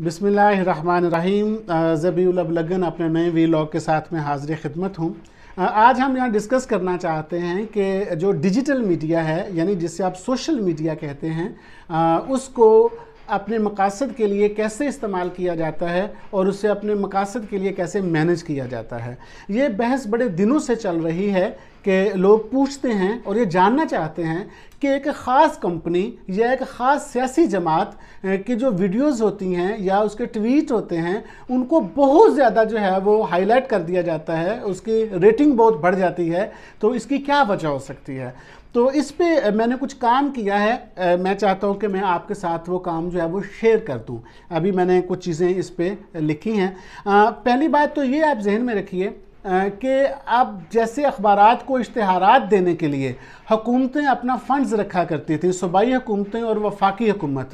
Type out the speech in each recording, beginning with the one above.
बिसमीम लगन अपने नए वी लॉग के साथ में हाजिर खिदमत हूँ आज हम यहाँ डिस्कस करना चाहते हैं कि जो डिजिटल मीडिया है यानी जिसे आप सोशल मीडिया कहते हैं उसको अपने मकासद के लिए कैसे इस्तेमाल किया जाता है और उसे अपने मकासद के लिए कैसे मैनेज किया जाता है ये बहस बड़े दिनों से चल रही है कि लोग पूछते हैं और ये जानना चाहते हैं कि एक ख़ास कंपनी या एक ख़ास सियासी जमात की जो वीडियोस होती हैं या उसके ट्वीट होते हैं उनको बहुत ज़्यादा जो है वो हाईलाइट कर दिया जाता है उसकी रेटिंग बहुत बढ़ जाती है तो इसकी क्या वजह हो सकती है तो इस पर मैंने कुछ काम किया है मैं चाहता हूँ कि मैं आपके साथ वो काम जो है वो शेयर कर दूँ अभी मैंने कुछ चीज़ें इस पर लिखी हैं पहली बात तो ये आप जहन में रखिए कि अब जैसे अखबार को इश्तहार देने के लिए हुकूमतें अपना फ़ंड्स रखा करती थी सूबाई हुकूमतें और वफाकी हुकूमत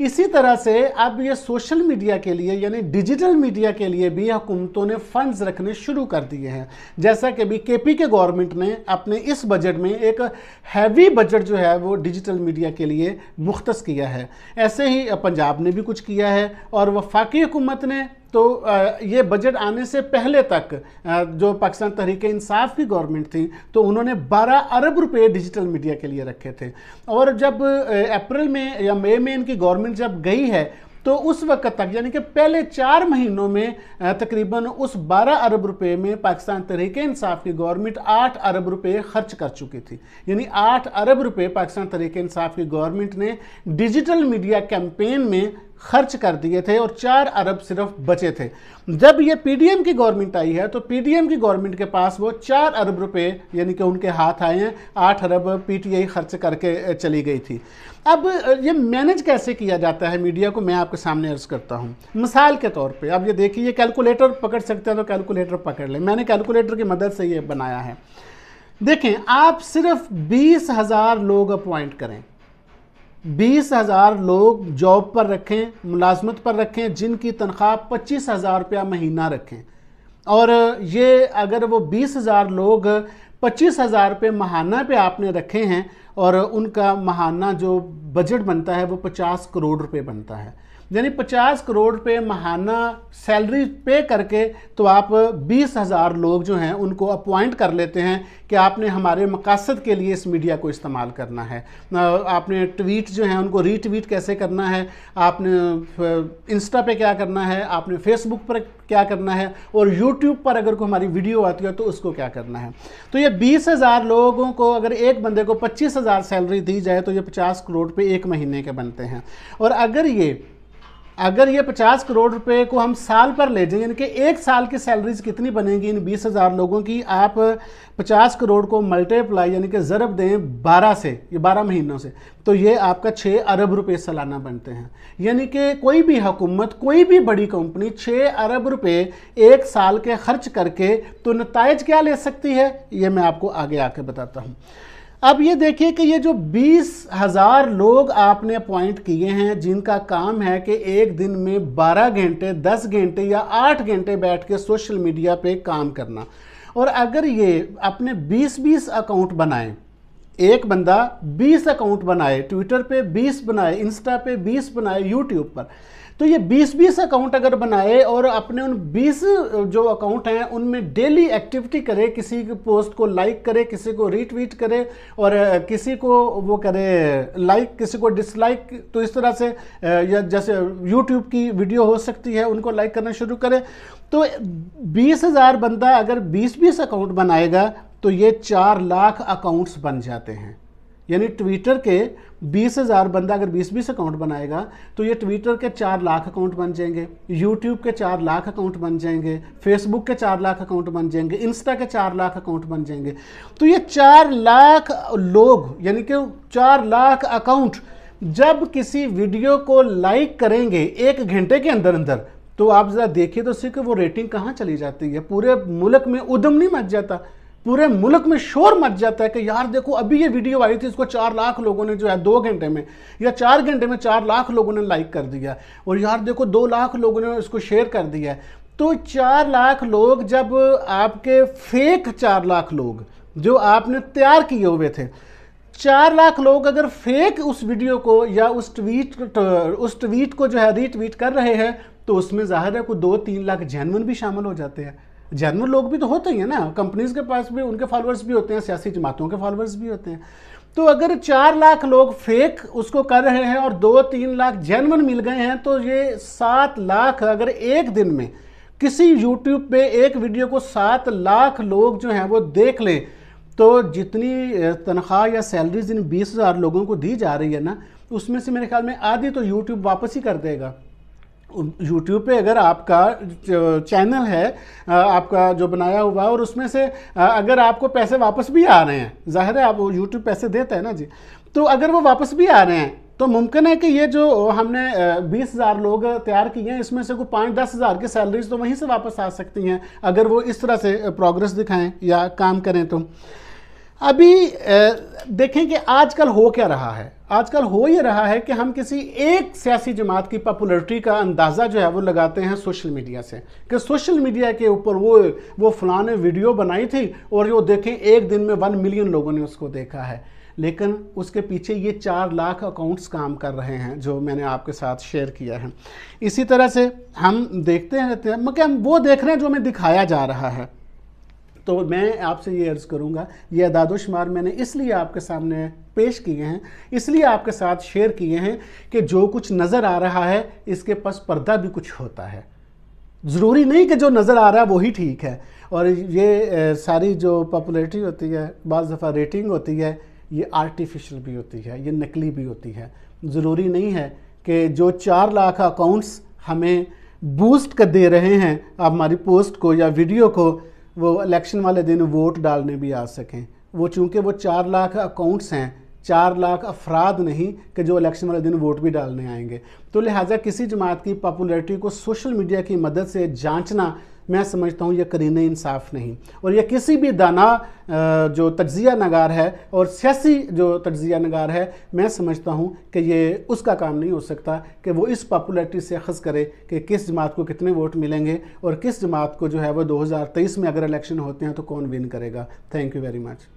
इसी तरह से अब ये सोशल मीडिया के लिए यानी डिजिटल मीडिया के लिए भी हुकूमतों ने फ़ंड्स रखने शुरू कर दिए हैं जैसा कि अभी के पी के गवर्नमेंट ने अपने इस बजट में एक हैवी बजट जो है वो डिजिटल मीडिया के लिए मुख्त किया है ऐसे ही पंजाब ने भी कुछ किया है और वफाकी हुकूमत ने तो ये बजट आने से पहले तक जो पाकिस्तान तहरीक इंसाफ की गवर्नमेंट थी तो उन्होंने 12 अरब रुपए डिजिटल मीडिया के लिए रखे थे और जब अप्रैल में या मई में इनकी गवर्नमेंट जब गई है तो उस वक्त तक यानी कि पहले चार महीनों में तकरीबन उस 12 अरब रुपए में पाकिस्तान तरीके इंसाफ की गवर्नमेंट 8 अरब रुपए खर्च कर चुकी थी यानी 8 अरब रुपए पाकिस्तान तरीके इंसाफ की गवर्नमेंट ने डिजिटल मीडिया कैंपेन में खर्च कर दिए थे और चार अरब सिर्फ बचे थे जब ये पीडीएम की गवर्नमेंट आई है तो पीडीएम की गवर्नमेंट के पास वो चार अरब रुपए यानी कि उनके हाथ आए हैं आठ अरब पीटीआई खर्च करके चली गई थी अब ये मैनेज कैसे किया जाता है मीडिया को मैं आपके सामने अर्ज करता हूँ मिसाल के तौर पर अब ये देखिए कैलकुलेटर पकड़ सकते हैं तो कैलकुलेटर पकड़ लें मैंने कैलकुलेटर की मदद से ये बनाया है देखें आप सिर्फ बीस हज़ार लोग अपॉइंट करें बीस हज़ार लोग जॉब पर रखें मुलाजमत पर रखें जिनकी तनख्वाह पच्चीस हज़ार रुपया महीना रखें और ये अगर वो बीस हज़ार लोग पच्चीस हज़ार रुपये महाना पे आपने रखे हैं और उनका महाना जो बजट बनता है वो पचास करोड़ रुपए बनता है यानी पचास करोड़ रुपये महाना सैलरी पे करके तो आप बीस हज़ार लोग जो हैं उनको अपॉइंट कर लेते हैं कि आपने हमारे मकासद के लिए इस मीडिया को इस्तेमाल करना है आपने ट्वीट जो हैं उनको रीट्वीट कैसे करना है आपने इंस्टा पे क्या करना है आपने फेसबुक पर क्या करना है और यूट्यूब पर अगर कोई हमारी वीडियो आती है तो उसको क्या करना है तो ये बीस हज़ार लोगों को अगर एक बंदे को पच्चीस हज़ार सैलरी दी जाए तो ये पचास करोड़ रुपये एक महीने के बनते हैं और अगर ये अगर ये 50 करोड़ रुपए को हम साल पर ले जाएं यानी कि एक साल की सैलरीज कितनी बनेगी इन बीस हज़ार लोगों की आप 50 करोड़ को मल्टीप्लाई यानी कि ज़रब दें 12 से ये 12 महीनों से तो ये आपका 6 अरब रुपए सालाना बनते हैं यानी कि कोई भी हुकूमत कोई भी बड़ी कंपनी 6 अरब रुपए एक साल के खर्च करके तो नतज क्या ले सकती है ये मैं आपको आगे आके बताता हूँ अब ये देखिए कि ये जो बीस हज़ार लोग आपने अपॉइंट किए हैं जिनका काम है कि एक दिन में बारह घंटे दस घंटे या आठ घंटे बैठ के सोशल मीडिया पे काम करना और अगर ये अपने बीस बीस अकाउंट बनाएं एक बंदा बीस अकाउंट बनाए ट्विटर पे बीस बनाए इंस्टा पे बीस बनाए यूट्यूब पर तो ये 20-20 अकाउंट अगर बनाए और अपने उन 20 जो अकाउंट हैं उनमें डेली एक्टिविटी करे किसी की पोस्ट को लाइक करे किसी को रीट्वीट करे और किसी को वो करे लाइक किसी को डिसलाइक तो इस तरह से या जैसे यूट्यूब की वीडियो हो सकती है उनको लाइक करना शुरू करें तो बीस हज़ार बंदा अगर बीस बीस अकाउंट बनाएगा तो ये चार लाख अकाउंट्स बन जाते हैं यानी ट्विटर के बीस हज़ार बंदा अगर बीस बीस अकाउंट बनाएगा तो ये ट्विटर के चार लाख अकाउंट बन जाएंगे यूट्यूब के चार लाख अकाउंट बन जाएंगे फेसबुक के चार लाख अकाउंट बन जाएंगे इंस्टा के चार लाख अकाउंट बन जाएंगे तो ये चार लाख लोग यानी कि चार लाख अकाउंट जब किसी वीडियो को लाइक करेंगे एक घंटे के अंदर अंदर तो आप ज़रा देखिए तो सिर्फ वो रेटिंग कहाँ चली जाती है पूरे मुल्क में उदम नहीं मच जाता पूरे मुल्क में शोर मच जाता है कि यार देखो अभी ये वीडियो आई थी इसको चार लाख लोगों ने जो है दो घंटे में या चार घंटे में चार लाख लोगों ने लाइक कर दिया और यार देखो दो लाख लोगों ने इसको शेयर कर दिया तो चार लाख लोग जब आपके फेक चार लाख लोग जो आपने तैयार किए हुए थे चार लाख लोग अगर फेक उस वीडियो को या उस ट्वीट उस ट्वीट को जो है रीट्वीट कर रहे हैं तो उसमें जाहिर है कोई दो तीन लाख जैनवन भी शामिल हो जाते हैं जैनवर लोग भी तो होते ही हैं ना कंपनीज के पास भी उनके फॉलोअर्स भी होते हैं सियासी जमातों के फॉलोअर्स भी होते हैं तो अगर चार लाख लोग फेक उसको कर रहे हैं और दो तीन लाख जैनवन मिल गए हैं तो ये सात लाख अगर एक दिन में किसी यूट्यूब पे एक वीडियो को सात लाख लोग जो हैं वो देख लें तो जितनी तनख्वाह या सैलरीज इन बीस हज़ार लोगों को दी जा रही है ना उसमें से मेरे ख्याल में आधी तो यूट्यूब वापस ही कर देगा यूट्यूब पे अगर आपका चैनल है आपका जो बनाया हुआ है और उसमें से अगर आपको पैसे वापस भी आ रहे हैं ज़ाहिर है आप यूट्यूब पैसे देते हैं ना जी तो अगर वो वापस भी आ रहे हैं तो मुमकिन है कि ये जो हमने बीस हज़ार लोग तैयार किए हैं इसमें से कोई पाँच दस हज़ार की सैलरीज तो वहीं से वापस आ सकती हैं अगर वो इस तरह से प्रोग्रेस दिखाएं या काम करें तो अभी देखें कि आजकल हो क्या रहा है आजकल हो ये रहा है कि हम किसी एक सियासी जमात की पॉपुलरिटी का अंदाज़ा जो है वो लगाते हैं सोशल मीडिया से कि सोशल मीडिया के ऊपर वो वो फलाने वीडियो बनाई थी और वो देखें एक दिन में वन मिलियन लोगों ने उसको देखा है लेकिन उसके पीछे ये चार लाख अकाउंट्स काम कर रहे हैं जो मैंने आपके साथ शेयर किया है इसी तरह से हम देखते रहते हैं मगर हम वो देख रहे हैं जो हमें दिखाया जा रहा है तो मैं आपसे ये अर्ज़ करूँगा ये अदादोशुमार मैंने इसलिए आपके सामने पेश किए हैं इसलिए आपके साथ शेयर किए हैं कि जो कुछ नज़र आ रहा है इसके पास पर्दा भी कुछ होता है ज़रूरी नहीं कि जो नज़र आ रहा है वही ठीक है और ये सारी जो पॉपुलरिटी होती है बज़ दफ़ा रेटिंग होती है ये आर्टिफिशियल भी होती है ये नकली भी होती है ज़रूरी नहीं है कि जो चार लाख अकाउंट्स हमें बूस्ट कर दे रहे हैं आप हमारी पोस्ट को या वीडियो को वो इलेक्शन वाले दिन वोट डालने भी आ सकें वो चूँकि वो चार लाख अकाउंट्स हैं चार लाख अफराद नहीं कि जो इलेक्शन वाले दिन वोट भी डालने आएंगे तो लिहाजा किसी जमात की पॉपुलरिटी को सोशल मीडिया की मदद से जांचना मैं समझता हूँ ये करीने इंसाफ नहीं और यह किसी भी दाना जो तजिया नगार है और सियासी जो तजिया नगार है मैं समझता हूँ कि ये उसका काम नहीं हो सकता कि वो इस पॉपुलरिटी से अखज़ करे कि किस जमात को कितने वोट मिलेंगे और किस जमात को जो है वो 2023 में अगर इलेक्शन होते हैं तो कौन विन करेगा थैंक यू वेरी मच